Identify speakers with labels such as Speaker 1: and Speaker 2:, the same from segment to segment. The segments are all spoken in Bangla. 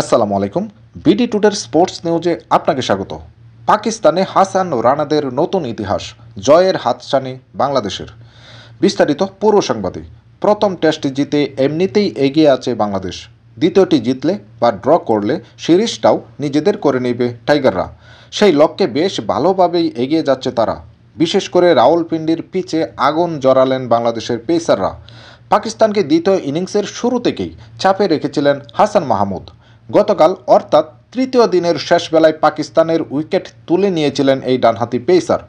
Speaker 1: আসসালামু আলাইকুম বিডি টুডের স্পোর্টস নিউজে আপনাকে স্বাগত পাকিস্তানে হাসান ও রানাদের নতুন ইতিহাস জয়ের হাতছানি বাংলাদেশের বিস্তারিত পুরো সাংবাদিক প্রথম টেস্ট জিতে এমনিতেই এগিয়ে আছে বাংলাদেশ দ্বিতীয়টি জিতলে বা ড্র করলে সিরিজটাও নিজেদের করে নেবে টাইগাররা সেই লক্ষ্যে বেশ ভালোভাবেই এগিয়ে যাচ্ছে তারা বিশেষ করে রাউলপিন্ডির পিচে আগুন জড়ালেন বাংলাদেশের পেসাররা পাকিস্তানকে দ্বিতীয় ইনিংসের শুরু থেকেই চাপে রেখেছিলেন হাসান মাহমুদ গতকাল অর্থাৎ তৃতীয় দিনের শেষ বেলায় পাকিস্তানের উইকেট তুলে নিয়েছিলেন এই ডানহাতি পেসার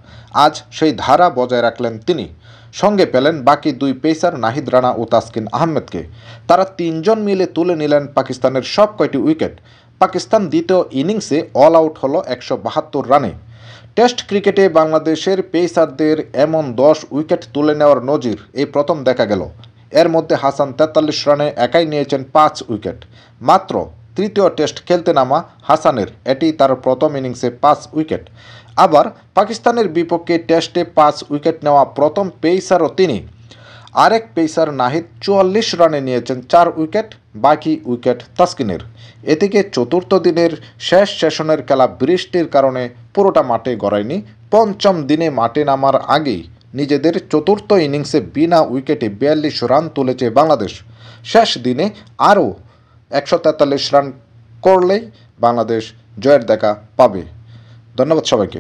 Speaker 1: আজ সেই ধারা বজায় রাখলেন তিনি সঙ্গে পেলেন বাকি দুই পেসার নাহিদ রানা ও তাসকিন আহমেদকে তারা তিনজন মিলে তুলে নিলেন পাকিস্তানের সব কয়টি উইকেট পাকিস্তান দ্বিতীয় ইনিংসে অল আউট হলো একশো বাহাত্তর রানে টেস্ট ক্রিকেটে বাংলাদেশের পেসারদের এমন দশ উইকেট তুলে নেওয়ার নজির এই প্রথম দেখা গেল এর মধ্যে হাসান তেতাল্লিশ রানে একাই নিয়েছেন পাঁচ উইকেট মাত্র তৃতীয় টেস্ট খেলতে নামা হাসানের এটি তার প্রথম ইনিংসে পাঁচ উইকেট আবার পাকিস্তানের বিপক্ষে টেস্টে পাঁচ উইকেট নেওয়া প্রথম পেইসারও তিনি আরেক পেসার নাহিদ চুয়াল্লিশ রানে নিয়েছেন চার উইকেট বাকি উইকেট তাস্কিনের এদিকে চতুর্থ দিনের শেষ সেশনের খেলা বৃষ্টির কারণে পুরোটা মাঠে গড়ায়নি পঞ্চম দিনে মাঠে নামার আগেই নিজেদের চতুর্থ ইনিংসে বিনা উইকেটে বিয়াল্লিশ রান তুলেছে বাংলাদেশ শেষ দিনে আরও একশো তেতাল্লিশ রান করলেই বাংলাদেশ জয়ের দেখা পাবে ধন্যবাদ সবাইকে